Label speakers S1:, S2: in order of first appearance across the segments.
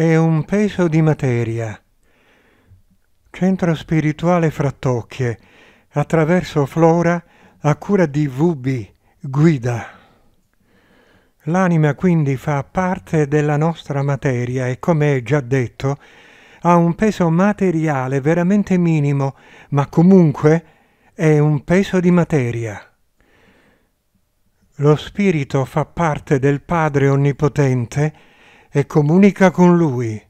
S1: è un peso di materia. Centro spirituale Frattocchie, attraverso Flora, a cura di VB, guida. L'anima quindi fa parte della nostra materia e, come già detto, ha un peso materiale veramente minimo, ma comunque è un peso di materia. Lo spirito fa parte del Padre Onnipotente, e comunica con lui.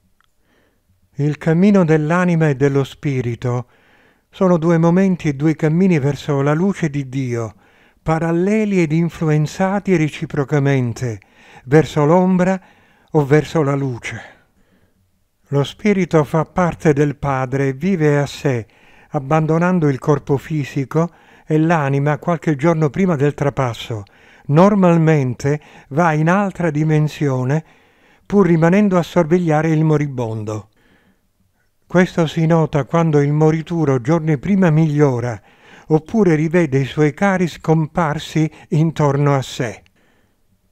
S1: Il cammino dell'anima e dello spirito sono due momenti e due cammini verso la luce di Dio, paralleli ed influenzati reciprocamente, verso l'ombra o verso la luce. Lo spirito fa parte del Padre e vive a sé, abbandonando il corpo fisico e l'anima qualche giorno prima del trapasso. Normalmente va in altra dimensione pur rimanendo a sorvegliare il moribondo. Questo si nota quando il morituro giorni prima migliora, oppure rivede i suoi cari scomparsi intorno a sé.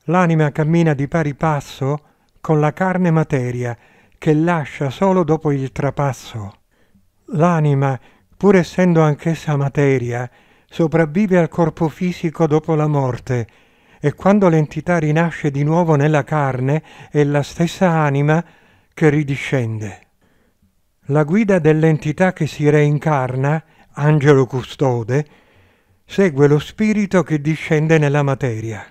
S1: L'anima cammina di pari passo con la carne materia, che lascia solo dopo il trapasso. L'anima, pur essendo anch'essa materia, sopravvive al corpo fisico dopo la morte, e quando l'entità rinasce di nuovo nella carne è la stessa anima che ridiscende. La guida dell'entità che si reincarna, angelo custode, segue lo spirito che discende nella materia.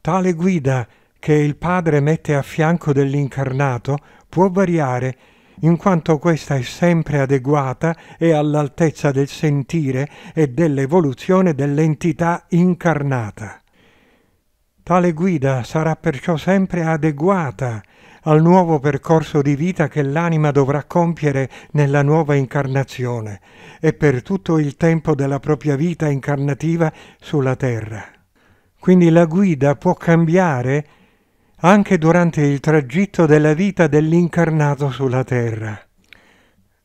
S1: Tale guida che il padre mette a fianco dell'incarnato può variare in quanto questa è sempre adeguata e all'altezza del sentire e dell'evoluzione dell'entità incarnata. Tale guida sarà perciò sempre adeguata al nuovo percorso di vita che l'anima dovrà compiere nella nuova incarnazione e per tutto il tempo della propria vita incarnativa sulla terra. Quindi la guida può cambiare anche durante il tragitto della vita dell'incarnato sulla terra.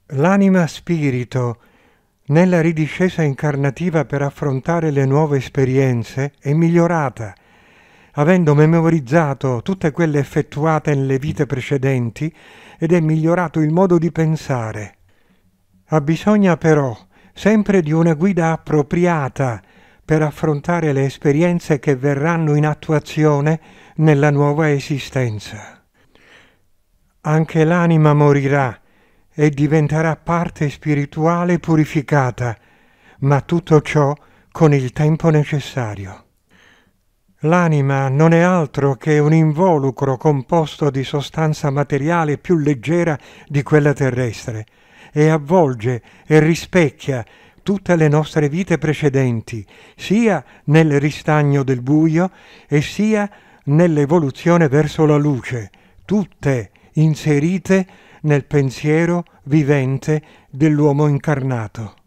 S1: L'anima spirito nella ridiscesa incarnativa per affrontare le nuove esperienze è migliorata – avendo memorizzato tutte quelle effettuate nelle vite precedenti ed è migliorato il modo di pensare. Ha bisogno però sempre di una guida appropriata per affrontare le esperienze che verranno in attuazione nella nuova esistenza. Anche l'anima morirà e diventerà parte spirituale purificata, ma tutto ciò con il tempo necessario. L'anima non è altro che un involucro composto di sostanza materiale più leggera di quella terrestre e avvolge e rispecchia tutte le nostre vite precedenti, sia nel ristagno del buio e sia nell'evoluzione verso la luce, tutte inserite nel pensiero vivente dell'uomo incarnato.